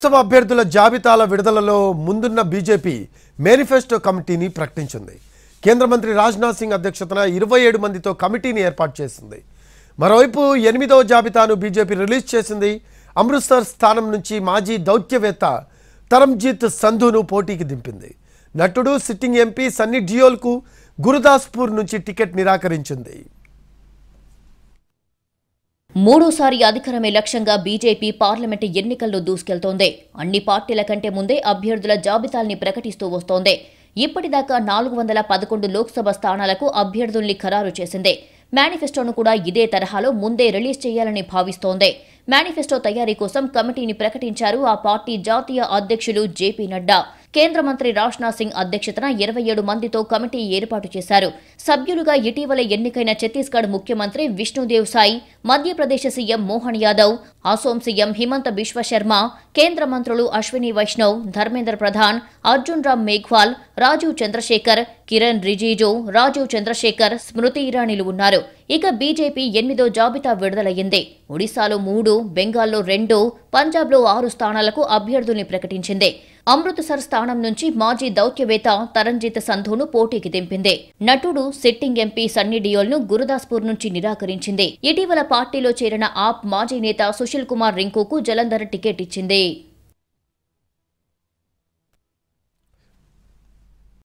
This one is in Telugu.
లోక్సభ అభ్యర్థుల జాబితాల విడుదలలో ముందున్న బీజేపీ మేనిఫెస్టో కమిటీని ప్రకటించింది కేంద్ర మంత్రి రాజ్నాథ్ సింగ్ అధ్యక్షతన ఇరవై ఏడు మందితో కమిటీని ఏర్పాటు చేసింది మరోవైపు ఎనిమిదవ జాబితాను బీజేపీ రిలీజ్ చేసింది అమృత్సర్ స్థానం నుంచి మాజీ దౌత్యవేత్త తరంజీత్ సంధును పోటీకి దింపింది నటుడు సిట్టింగ్ ఎంపీ సన్నీ డియోల్కు గురుదాస్పూర్ నుంచి టికెట్ నిరాకరించింది మూడోసారి అధికారమే లక్ష్యంగా బీజేపీ పార్లమెంటు ఎన్నికల్లో దూసుకెళ్తోంది అన్ని పార్టీల కంటే ముందే అభ్యర్థుల జాబితాల్ని ప్రకటిస్తూ వస్తోంది ఇప్పటిదాకా నాలుగు వందల పదకొండు లోక్సభ స్థానాలకు అభ్యర్థుల్ని ఖరారు చేసింది మేనిఫెస్టోను కూడా ఇదే తరహాలో ముందే రిలీజ్ చేయాలని భావిస్తోంది మేనిఫెస్టో తయారీ కోసం కమిటీని ప్రకటించారు ఆ పార్టీ జాతీయ అధ్యక్షులు జేపీ నడ్డా కేంద్ర మంత్రి రాజ్నాథ్ సింగ్ అధ్యక్షతన ఇరవై ఏడు మందితో కమిటీ ఏర్పాటు చేశారు సభ్యులుగా ఇటీవల ఎన్నికైన ఛత్తీస్గఢ్ ముఖ్యమంత్రి విష్ణుదేవ్ సాయి మధ్యప్రదేశ్ సీఎం మోహన్ యాదవ్ అసోం సీఎం హిమంత బిశ్వ శర్మ కేంద్ర మంత్రులు అశ్విని వైష్ణవ్ ధర్మేంద్ర ప్రధాన్ అర్జున్ రామ్ మేఘ్వాల్ రాజీవ్ చంద్రశేఖర్ కిరణ్ రిజిజు రాజీవ్ చంద్రశేఖర్ స్మృతి ఇరానీలు ఉన్నారు ఇక బీజేపీ ఎనిమిదో జాబితా విడుదలయ్యింది ఒడిశాలో మూడు బెంగాల్లో రెండు పంజాబ్లో ఆరు స్థానాలకు అభ్యర్థుల్ని ప్రకటించింది అమృత్సర్ స్థానం నుంచి మాజీ దౌత్యవేత్త తరంజిత్ సంధును పోటీకి దింపింది నటుడు సిట్టింగ్ ఎంపీ సన్నీ డియోల్ను గురుదాస్పూర్ నుంచి నిరాకరించింది ఇటీవల పార్టీలో చేరిన ఆప్ మాజీ నేత సుశీల్ కుమార్ రింకుకు జలంధర్ టికెట్ ఇచ్చింది